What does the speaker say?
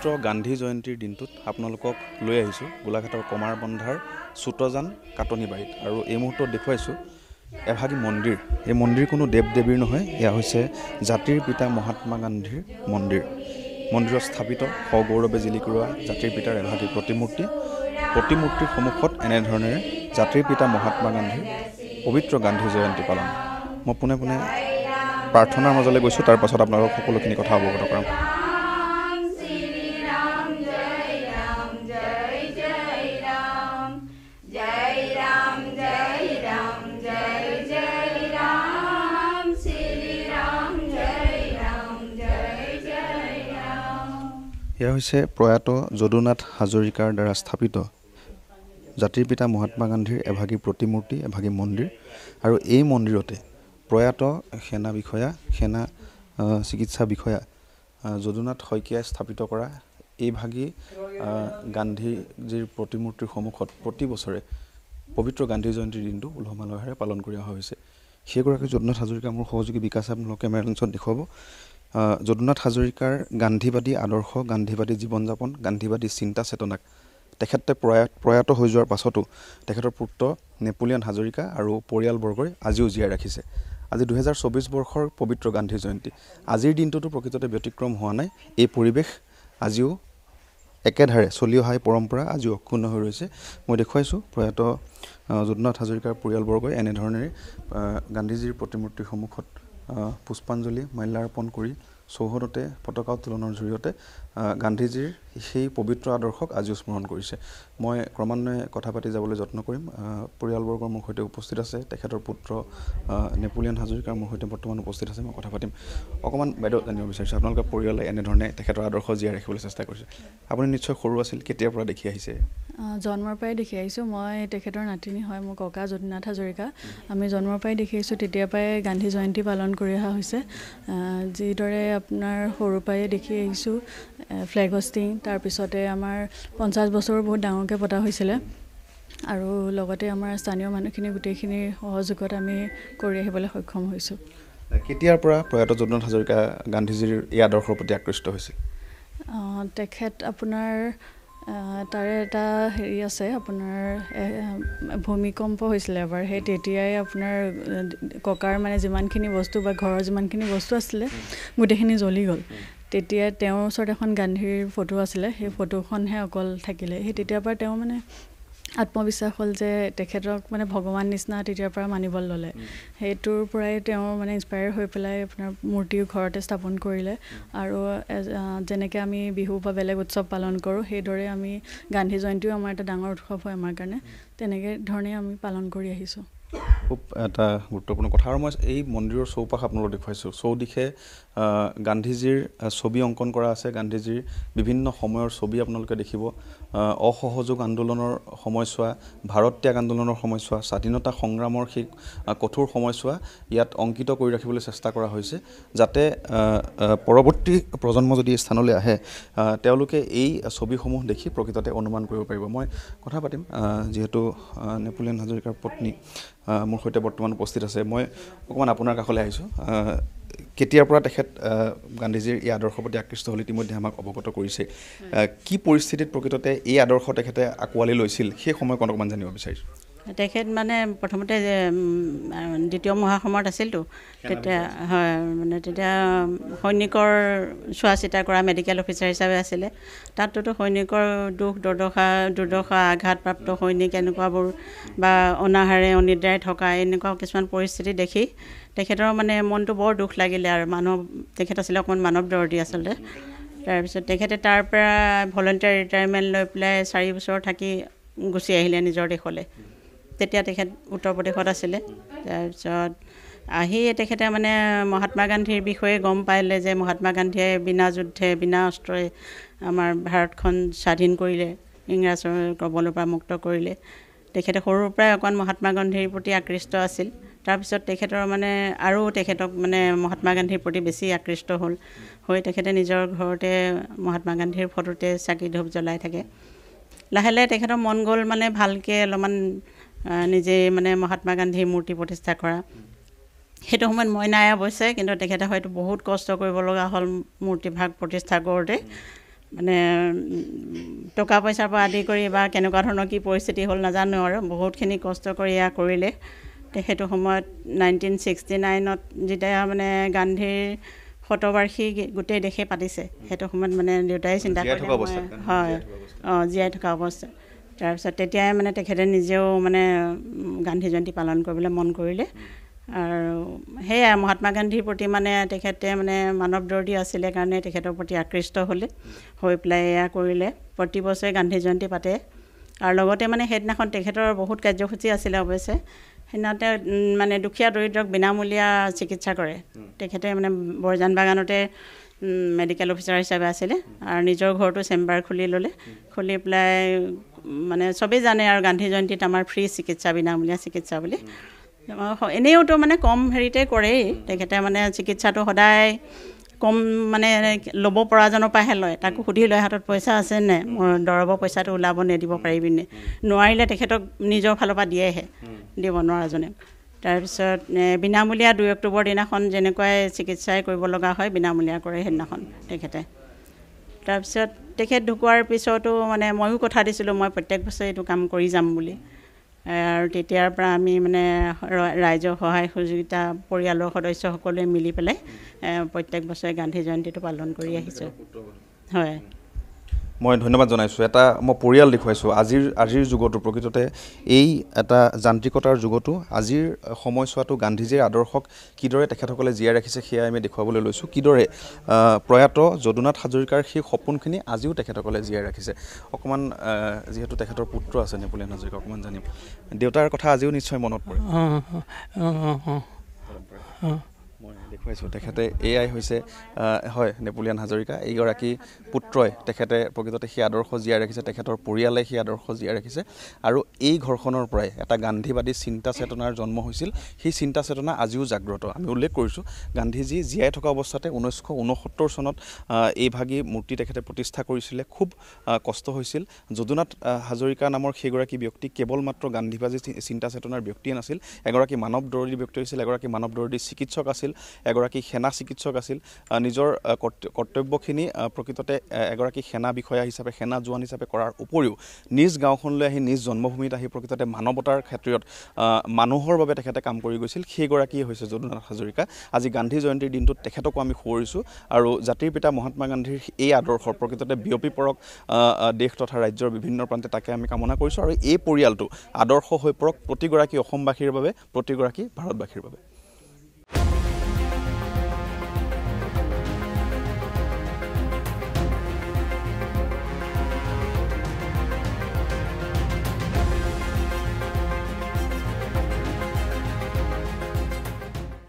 পবিত্ৰ গান্ধী জয়ন্তীৰ দিনটোত আপোনালোকক লৈ আহিছোঁ গোলাঘাটৰ কমাৰ বন্ধাৰ চুতজান বাৰীত আৰু এই মুহূৰ্তত দেখুৱাইছোঁ এভাগী মন্দিৰ এই মন্দিৰ কোনো দেৱ দেৱীৰ নহয় এয়া হৈছে জাতিৰ পিতা মহাত্মা গান্ধীৰ মন্দিৰ মন্দিৰত স্থাপিত সগৌৰৱে জিলিকৰোৱা জাতিৰ পিতাৰ এভাগী প্ৰতিমূৰ্তি প্ৰতিমূৰ্তিৰ সন্মুখত এনেধৰণেৰে জাতিৰ পিতা মহাত্মা গান্ধীৰ পবিত্ৰ গান্ধী জয়ন্তী পালন মই পোনে পোনে প্ৰাৰ্থনাৰ মাজলৈ গৈছোঁ তাৰপাছত আপোনালোকক সকলোখিনি কথা অৱগত কৰাম সেয়া হৈছে প্ৰয়াত যদুনাথ হাজৰিকাৰ দ্বাৰা স্থাপিত জাতিৰ পিতা মহাত্মা গান্ধীৰ এভাগী প্ৰতিমূৰ্তি এভাগী মন্দিৰ আৰু এই মন্দিৰতে প্ৰয়াত সেনা বিষয়া সেনা চিকিৎসা বিষয়া যদুনাথ শইকীয়াই স্থাপিত কৰা এইভাগী গান্ধীজীৰ প্ৰতিমূৰ্তিৰ সন্মুখত প্ৰতি বছৰে পবিত্ৰ গান্ধী জয়ন্তীৰ দিনটো উলহ মালহেৰে পালন কৰি অহা হৈছে সেইগৰাকী যদুনাথ হাজৰিকা মোৰ সহযোগী বিকাশ আপোনালোকে কেমেৰা লেঞ্চত দেখুৱাব যদুনাথ হাজৰিকাৰ গান্ধীবাদী আদৰ্শ গান্ধীবাদী জীৱন যাপন গান্ধীবাদী চিন্তা চেতনাক তেখেতে প্ৰয়াত প্ৰয়াত হৈ যোৱাৰ পাছতো তেখেতৰ পুত্ৰ নেপোলিয়ান হাজৰিকা আৰু পৰিয়ালবৰ্গই আজিও জীয়াই ৰাখিছে আজি দুহেজাৰ চৌবিছ বৰ্ষৰ পবিত্ৰ গান্ধী জয়ন্তী আজিৰ দিনটোতো প্ৰকৃততে ব্যতিক্ৰম হোৱা নাই এই পৰিৱেশ আজিও একেধাৰে চলি অহা এই পৰম্পৰা আজিও অক্ষুণ্ণ হৈ ৰৈছে মই দেখুৱাইছোঁ প্ৰয়াত যদুনাথ হাজৰিকাৰ পৰিয়ালবৰ্গই এনেধৰণেৰে গান্ধীজীৰ প্ৰতিমূৰ্তিৰ সন্মুখত পুষ্পাঞ্জলি মাল্যাৰ্পণ কৰি চৌহদতে পতাকা উত্তোলনৰ জৰিয়তে গান্ধীজীৰ সেই পবিত্ৰ আদৰ্শক আজিও স্মৰণ কৰিছে মই ক্ৰমান্বয়ে কথা পাতি যাবলৈ যত্ন কৰিম পৰিয়ালবৰ্গৰ মোৰ সৈতে উপস্থিত আছে তেখেতৰ পুত্ৰ নেপোলিয়ন হাজৰিকাৰ মোৰ সৈতে বৰ্তমান উপস্থিত আছে মই কথা পাতিম অকণমান বাইদেউ জানিব বিচাৰিছোঁ আপোনালোকে পৰিয়ালে এনেধৰণে তেখেতৰ আদৰ্শ জীয়াই ৰাখিবলৈ চেষ্টা কৰিছে আপুনি নিশ্চয় সৰু আছিল কেতিয়াৰ পৰা দেখি আহিছে জন্মৰ পৰাই দেখি আহিছোঁ মই তেখেতৰ নাতিনী হয় মোৰ ককা যদুনাথ হাজৰিকা আমি জন্মৰ পৰাই দেখি আহিছোঁ তেতিয়াৰ পৰাই গান্ধী জয়ন্তী পালন কৰি অহা হৈছে যিদৰে আপোনাৰ সৰুৰ পৰাই দেখি আহিছোঁ ফ্লেগ হষ্টিং তাৰপিছতে আমাৰ পঞ্চাছ বছৰো বহুত ডাঙৰকৈ পতা হৈছিলে আৰু লগতে আমাৰ স্থানীয় মানুহখিনি গোটেইখিনিৰ সহযোগত আমি কৰি আহিবলৈ সক্ষম হৈছোঁ কেতিয়াৰ পৰা প্ৰয়াত যদুনাথ হাজৰিকা গান্ধীজীৰ এই আদৰ্শৰ প্ৰতি আকৃষ্ট হৈছিল তেখেত আপোনাৰ তাৰে এটা হেৰি আছে আপোনাৰ ভূমিকম্প হৈছিলে এবাৰ সেই তেতিয়াই আপোনাৰ ককাৰ মানে যিমানখিনি বস্তু বা ঘৰৰ যিমানখিনি বস্তু আছিলে গোটেইখিনি জ্বলি গ'ল তেতিয়া তেওঁৰ ওচৰত এখন গান্ধীৰ ফটো আছিলে সেই ফটোখনহে অকল থাকিলে সেই তেতিয়াৰ পৰা তেওঁ মানে আত্মবিশ্বাস হ'ল যে তেখেতক মানে ভগৱান নিচিনা তেতিয়াৰ পৰা মানিবলৈ ল'লে সেইটোৰ পৰাই তেওঁ মানে ইনস্পায়াৰ হৈ পেলাই আপোনাৰ মূৰ্তি ঘৰতে স্থাপন কৰিলে আৰু যেনেকৈ আমি বিহু বা বেলেগ উৎসৱ পালন কৰোঁ সেইদৰে আমি গান্ধী জয়ন্তীও আমাৰ এটা ডাঙৰ উৎসৱ হয় আমাৰ কাৰণে তেনেকৈ ধৰণে আমি পালন কৰি আহিছোঁ খুব এটা গুৰুত্বপূৰ্ণ কথা আৰু মই এই মন্দিৰৰ চৌপাশ আপোনালোকক দেখুৱাইছোঁ চৌদিশে গান্ধীজীৰ ছবি অংকন কৰা আছে গান্ধীজীৰ বিভিন্ন সময়ৰ ছবি আপোনালোকে দেখিব অসহযোগ আন্দোলনৰ সময়ছোৱা ভাৰত ত্যাগ আন্দোলনৰ সময়ছোৱা স্বাধীনতা সংগ্ৰামৰ সেই কঠোৰ সময়ছোৱা ইয়াত অংকিত কৰি ৰাখিবলৈ চেষ্টা কৰা হৈছে যাতে পৰৱৰ্তী প্ৰজন্ম যদি এই স্থানলৈ আহে তেওঁলোকে এই ছবিসমূহ দেখি প্ৰকৃততে অনুমান কৰিব পাৰিব মই কথা পাতিম যিহেতু নেপোলিয়ন হাজৰিকাৰ পত্নী মোৰ সৈতে বৰ্তমান উপস্থিত আছে মই অকণমান আপোনাৰ কাষলৈ আহিছোঁ কেতিয়াৰ পৰা তেখেত গান্ধীজীৰ এই আদৰ্শৰ প্ৰতি আকৃষ্ট হ'ল ইতিমধ্যে আমাক অৱগত কৰিছে কি পৰিস্থিতিত প্ৰকৃততে এই আদৰ্শ তেখেতে আঁকোৱালি লৈছিল সেই সময়কণ অকণমান জানিব বিচাৰিছোঁ তেখেত মানে প্ৰথমতে দ্বিতীয় মহাসমৰত আছিলতো তেতিয়া হয় মানে তেতিয়া সৈনিকৰ চোৱা চিতা কৰা মেডিকেল অফিচাৰ হিচাপে আছিলে তাতোতো সৈনিকৰ দুখ দুৰ্দশা দুৰ্দশা আঘাতপ্ৰাপ্ত সৈনিক এনেকুৱাবোৰ বা অনাহাৰে অনিদ্ৰাই থকা এনেকুৱা কিছুমান পৰিস্থিতি দেখি তেখেতৰ মানে মনটো বৰ দুখ লাগিলে আৰু মানুহ তেখেত আছিলে অকণমান মানৱ দৰ্দী আচলতে তাৰপিছত তেখেতে তাৰপৰা ভলণ্টিয়াৰ ৰিটায়াৰমেণ্ট লৈ পেলাই চাৰি বছৰ থাকি গুচি আহিলে নিজৰ দেশলৈ তেতিয়া তেখেত উত্তৰ প্ৰদেশত আছিলে তাৰপিছত আহিয়ে তেখেতে মানে মহাত্মা গান্ধীৰ বিষয়ে গম পাইলে যে মহাত্মা গান্ধীয়ে বিনা যুদ্ধে বিনা অস্ত্ৰই আমাৰ ভাৰতখন স্বাধীন কৰিলে ইংৰাজৰ কবলৰ পৰা মুক্ত কৰিলে তেখেতে সৰুৰ পৰাই অকণ মহাত্মা গান্ধীৰ প্ৰতি আকৃষ্ট আছিল তাৰপিছত তেখেতৰ মানে আৰু তেখেতক মানে মহাত্মা গান্ধীৰ প্ৰতি বেছি আকৃষ্ট হ'ল হৈ তেখেতে নিজৰ ঘৰতে মহাত্মা গান্ধীৰ ফটোতে চাকি ধূপ জ্বলাই থাকে লাহে লাহে তেখেতৰ মন গ'ল মানে ভালকৈ অলপমান নিজেই মানে মহাত্মা গান্ধীৰ মূৰ্তি প্ৰতিষ্ঠা কৰা সেইটো সময়ত মই নাই অৱশ্যে কিন্তু তেখেতে হয়তো বহুত কষ্ট কৰিব লগা হ'ল মূৰ্তিভাগ প্ৰতিষ্ঠা কৰোঁতে মানে টকা পইচাৰ পৰা আদি কৰি বা কেনেকুৱা ধৰণৰ কি পৰিস্থিতি হ'ল নাজানো আৰু বহুতখিনি কষ্ট কৰি এয়া কৰিলে সেইটো সময়ত নাইনটিন ছিক্সটি নাইনত যেতিয়া মানে গান্ধীৰ শতবাৰ্ষিকী গোটেই দেশে পাতিছে সেইটো সময়ত মানে দেউতাই চিন্তা কৰি হয় অঁ জীয়াই থকা অৱস্থা তাৰপিছত তেতিয়াই মানে তেখেতে নিজেও মানে গান্ধী জয়ন্তী পালন কৰিবলৈ মন কৰিলে আৰু সেয়াই মহাত্মা গান্ধীৰ প্ৰতি মানে তেখেতে মানে মানৱ দৰ্দী আছিলে কাৰণে তেখেতৰ প্ৰতি আকৃষ্ট হ'লে হৈ পেলাই এয়া কৰিলে প্ৰতি বছৰে গান্ধী জয়ন্তী পাতে আৰু লগতে মানে সেইদিনাখন তেখেতৰ বহুত কাৰ্যসূচী আছিলে অৱশ্যে সেইদিনাতে মানে দুখীয়া দৰিদ্ৰক বিনামূলীয়া চিকিৎসা কৰে তেখেতে মানে বৰজান বাগানতে মেডিকেল অফিচাৰ হিচাপে আছিলে আৰু নিজৰ ঘৰতো চেম্বাৰ খুলি ল'লে খুলি পেলাই মানে চবেই জানে আৰু গান্ধী জয়ন্তীত আমাৰ ফ্ৰী চিকিৎসা বিনামূলীয়া চিকিৎসা বুলি এনেওতো মানে কম হেৰিতে কৰেই তেখেতে মানে চিকিৎসাটো সদায় কম মানে ল'ব পৰাজনৰ পৰাহে লয় তাকো সুধি লয় হাতত পইচা আছে নে মোৰ দৰৱৰ পইচাটো ওলাব নিদিব পাৰিবিনে নোৱাৰিলে তেখেতক নিজৰ ফালৰ পৰা দিয়েহে দিব নোৱাৰাজনে তাৰপিছত বিনামূলীয়া দুই অক্টোবৰ দিনাখন যেনেকুৱাই চিকিৎসাই কৰিব লগা হয় বিনামূলীয়া কৰে সেইদিনাখন তেখেতে তাৰপিছত তেখেত ঢুকোৱাৰ পিছতো মানে ময়ো কথা দিছিলোঁ মই প্ৰত্যেক বছৰে এইটো কাম কৰি যাম বুলি আৰু তেতিয়াৰ পৰা আমি মানে ৰাইজৰ সহায় সহযোগিতা পৰিয়ালৰ সদস্যসকলোৱে মিলি পেলাই প্ৰত্যেক বছৰে গান্ধী জয়ন্তীটো পালন কৰি আহিছোঁ হয় মই ধন্যবাদ জনাইছোঁ এটা মই পৰিয়াল দেখুৱাইছোঁ আজিৰ আজিৰ যুগতো প্ৰকৃততে এই এটা যান্ত্ৰিকতাৰ যুগতো আজিৰ সময়ছোৱাটো গান্ধীজীৰ আদৰ্শক কিদৰে তেখেতসকলে জীয়াই ৰাখিছে সেয়াই আমি দেখুৱাবলৈ লৈছোঁ কিদৰে প্ৰয়াত যদুনাথ হাজৰিকাৰ সেই সপোনখিনি আজিও তেখেতসকলে জীয়াই ৰাখিছে অকণমান যিহেতু তেখেতৰ পুত্ৰ আছে নেপোলিয়ান হাজৰিকা অকণমান জানিম দেউতাৰ কথা আজিও নিশ্চয় মনত পৰে অঁ অঁ অঁ অঁ অঁ মই দেখুৱাইছোঁ তেখেতে এয়াই হৈছে হয় নেপোলিয়ান হাজৰিকা এইগৰাকী পুত্ৰই তেখেতে প্ৰকৃততে সেই আদৰ্শ জীয়াই ৰাখিছে তেখেতৰ পৰিয়ালে সেই আদৰ্শ জীয়াই ৰাখিছে আৰু এই ঘৰখনৰ পৰাই এটা গান্ধীবাদী চিন্তা চেতনাৰ জন্ম হৈছিল সেই চিন্তা চেতনা আজিও জাগ্ৰত আমি উল্লেখ কৰিছোঁ গান্ধীজী জীয়াই থকা অৱস্থাতে ঊনৈছশ ঊনসত্তৰ চনত এইভাগী মূৰ্তি তেখেতে প্ৰতিষ্ঠা কৰিছিলে খুব কষ্ট হৈছিল যদুনাথ হাজৰিকা নামৰ সেইগৰাকী ব্যক্তি কেৱল মাত্ৰ গান্ধীবাদী চিন্তা চেতনাৰ ব্যক্তিয়ে নাছিল এগৰাকী মানৱ দৰদী ব্যক্তি হৈছিল এগৰাকী মানৱ দৰদী চিকিৎসক আছিল আছিল এগৰাকী সেনা চিকিৎসক আছিল নিজৰ কৰ্তব্যখিনি প্ৰকৃততে এগৰাকী সেনা বিষয়া হিচাপে সেনা জোৱান হিচাপে কৰাৰ উপৰিও নিজ গাঁওখনলৈ আহি নিজ জন্মভূমিত আহি প্ৰকৃততে মানৱতাৰ ক্ষেত্ৰত মানুহৰ বাবে তেখেতে কাম কৰি গৈছিল সেইগৰাকীয়ে হৈছে যদুনাথ হাজৰিকা আজি গান্ধী জয়ন্তীৰ দিনটোত তেখেতকো আমি সোঁৱৰিছোঁ আৰু জাতিৰ পিতা মহাত্মা গান্ধীৰ এই আদৰ্শ প্ৰকৃততে বিয়পি পৰক দেশ তথা ৰাজ্যৰ বিভিন্ন প্ৰান্তে তাকে আমি কামনা কৰিছোঁ আৰু এই পৰিয়ালটো আদৰ্শ হৈ পৰক প্ৰতিগৰাকী অসমবাসীৰ বাবে প্ৰতিগৰাকী ভাৰতবাসীৰ বাবে